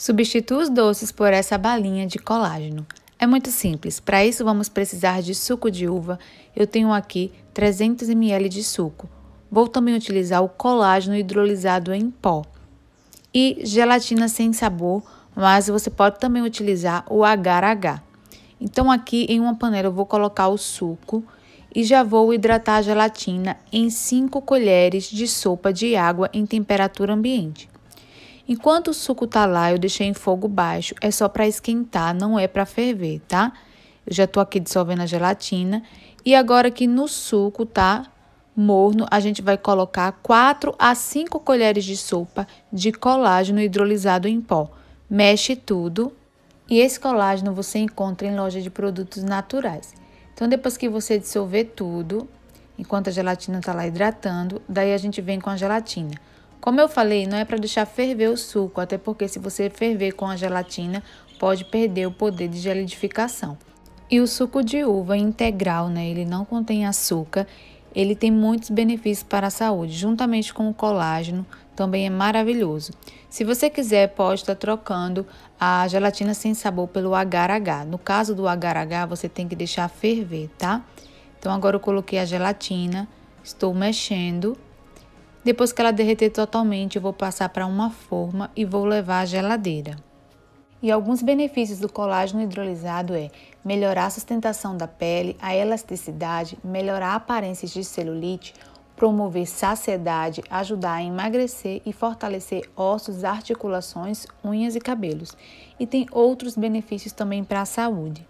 Substitua os doces por essa balinha de colágeno. É muito simples, para isso vamos precisar de suco de uva, eu tenho aqui 300 ml de suco. Vou também utilizar o colágeno hidrolisado em pó. E gelatina sem sabor, mas você pode também utilizar o agar-agar. Então aqui em uma panela eu vou colocar o suco e já vou hidratar a gelatina em 5 colheres de sopa de água em temperatura ambiente. Enquanto o suco tá lá, eu deixei em fogo baixo. É só para esquentar, não é para ferver, tá? Eu já tô aqui dissolvendo a gelatina. E agora que no suco tá morno, a gente vai colocar 4 a 5 colheres de sopa de colágeno hidrolisado em pó. Mexe tudo. E esse colágeno você encontra em loja de produtos naturais. Então, depois que você dissolver tudo, enquanto a gelatina está lá hidratando, daí a gente vem com a gelatina. Como eu falei, não é para deixar ferver o suco, até porque se você ferver com a gelatina, pode perder o poder de gelidificação. E o suco de uva integral, né, ele não contém açúcar, ele tem muitos benefícios para a saúde, juntamente com o colágeno, também é maravilhoso. Se você quiser, pode estar trocando a gelatina sem sabor pelo agar-agar. No caso do agar-agar, você tem que deixar ferver, tá? Então agora eu coloquei a gelatina, estou mexendo depois que ela derreter totalmente, eu vou passar para uma forma e vou levar à geladeira. E alguns benefícios do colágeno hidrolisado é melhorar a sustentação da pele, a elasticidade, melhorar aparências de celulite, promover saciedade, ajudar a emagrecer e fortalecer ossos, articulações, unhas e cabelos. E tem outros benefícios também para a saúde.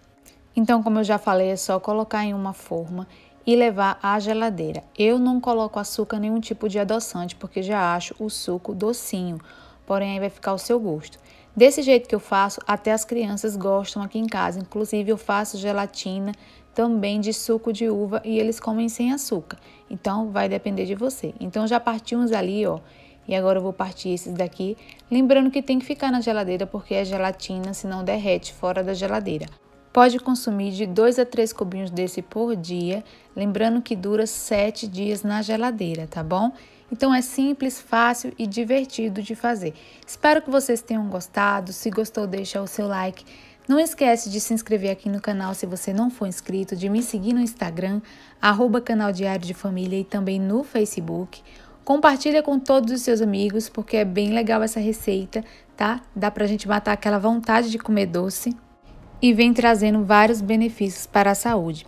Então, como eu já falei, é só colocar em uma forma e levar à geladeira. Eu não coloco açúcar nenhum tipo de adoçante porque já acho o suco docinho, porém aí vai ficar ao seu gosto. Desse jeito que eu faço, até as crianças gostam aqui em casa. Inclusive eu faço gelatina também de suco de uva e eles comem sem açúcar. Então vai depender de você. Então já parti uns ali, ó. E agora eu vou partir esses daqui, lembrando que tem que ficar na geladeira porque é gelatina, senão derrete fora da geladeira. Pode consumir de 2 a 3 cubinhos desse por dia, lembrando que dura 7 dias na geladeira, tá bom? Então é simples, fácil e divertido de fazer. Espero que vocês tenham gostado. Se gostou, deixa o seu like. Não esquece de se inscrever aqui no canal se você não for inscrito, de me seguir no Instagram, arroba canal Diário de Família e também no Facebook. Compartilha com todos os seus amigos, porque é bem legal essa receita, tá? Dá pra gente matar aquela vontade de comer doce e vem trazendo vários benefícios para a saúde.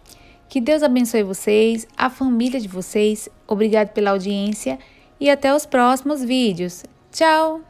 Que Deus abençoe vocês, a família de vocês. Obrigado pela audiência e até os próximos vídeos. Tchau!